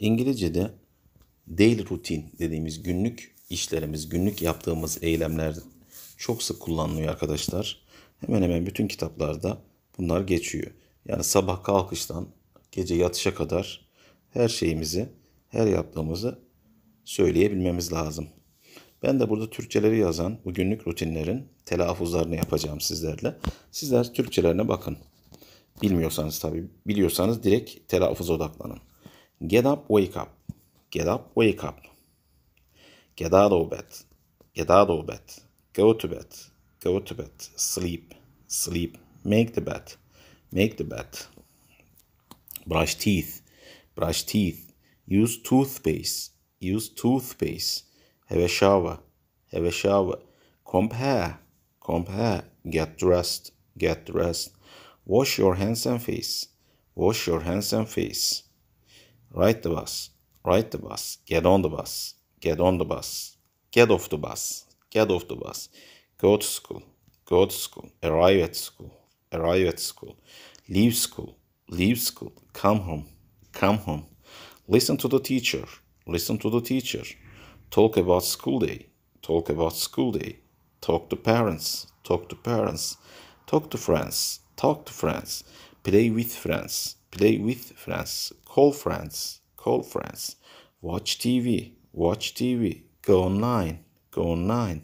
İngilizce'de daily routine dediğimiz günlük işlerimiz, günlük yaptığımız eylemler çok sık kullanılıyor arkadaşlar. Hemen hemen bütün kitaplarda bunlar geçiyor. Yani sabah kalkıştan gece yatışa kadar her şeyimizi, her yaptığımızı söyleyebilmemiz lazım. Ben de burada Türkçeleri yazan bu günlük rutinlerin telaffuzlarını yapacağım sizlerle. Sizler Türkçelerine bakın. Bilmiyorsanız tabii, biliyorsanız direkt telaffuz odaklanın. Get up, wake up. Get up, wake up. Get out of bed. Get out of bed. Go to bed. Go to bed. Sleep. Sleep. Make the bed. Make the bed. Brush teeth. Brush teeth. Use toothpaste. Use toothpaste. Have a shower. Have a shower. Compare. hair. hair. Get dressed. Get dressed. Wash your hands and face. Wash your hands and face. Ride the bus. Ride the bus. Get on the bus. Get on the bus. Get off the bus. Get off the bus. Go to school. Go to school. Arrive at school. Arrive at school. Leave school. Leave school. Come home. Come home. Listen to the teacher. Listen to the teacher. Talk about school day. Talk about school day. Talk to parents. Talk to parents. Talk to friends. Talk to friends. Play with friends. Play with friends. Call friends. Call friends. Watch TV. Watch TV. Go online. Go online.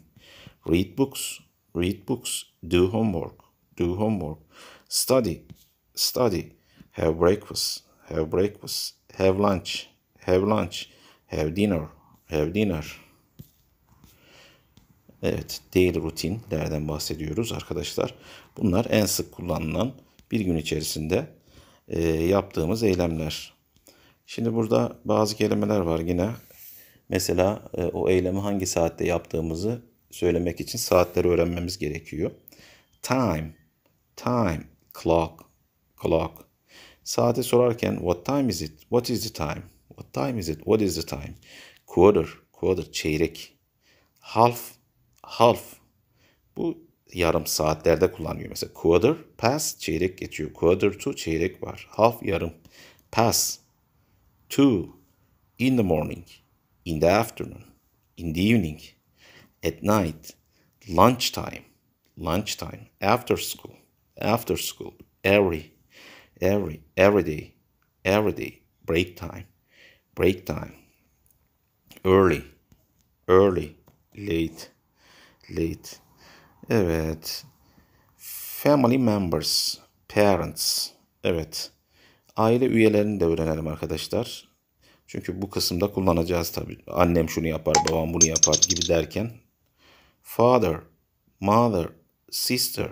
Read books. Read books. Do homework. Do homework. Study. Study. Have breakfast. Have breakfast. Have lunch. Have lunch. Have dinner. Have dinner. Evet, değil rutinlerden bahsediyoruz arkadaşlar. Bunlar en sık kullanılan bir gün içerisinde e, yaptığımız eylemler. Şimdi burada bazı kelimeler var yine. Mesela e, o eylemi hangi saatte yaptığımızı söylemek için saatleri öğrenmemiz gerekiyor. Time, time, clock, clock. Saati sorarken what time is it? What is the time? What time is it? What is the time? Quarter, quarter, çeyrek. Half, half. Bu yarım saatlerde kullanıyor. Mesela quarter, pass, çeyrek geçiyor. Quarter to çeyrek var. Half yarım. Pass, to, in the morning, in the afternoon, in the evening, at night, lunch time lunch time after school, after school, every, every, every day, every day, break time, break time, early, early, late, late. Evet. Family members, parents. Evet. Aile üyelerini de öğrenelim arkadaşlar. Çünkü bu kısımda kullanacağız tabii. Annem şunu yapar, babam bunu yapar gibi derken. Father, mother, sister,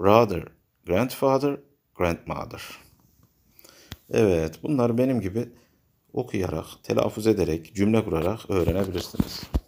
brother, grandfather, grandmother. Evet, bunlar benim gibi okuyarak, telaffuz ederek, cümle kurarak öğrenebilirsiniz.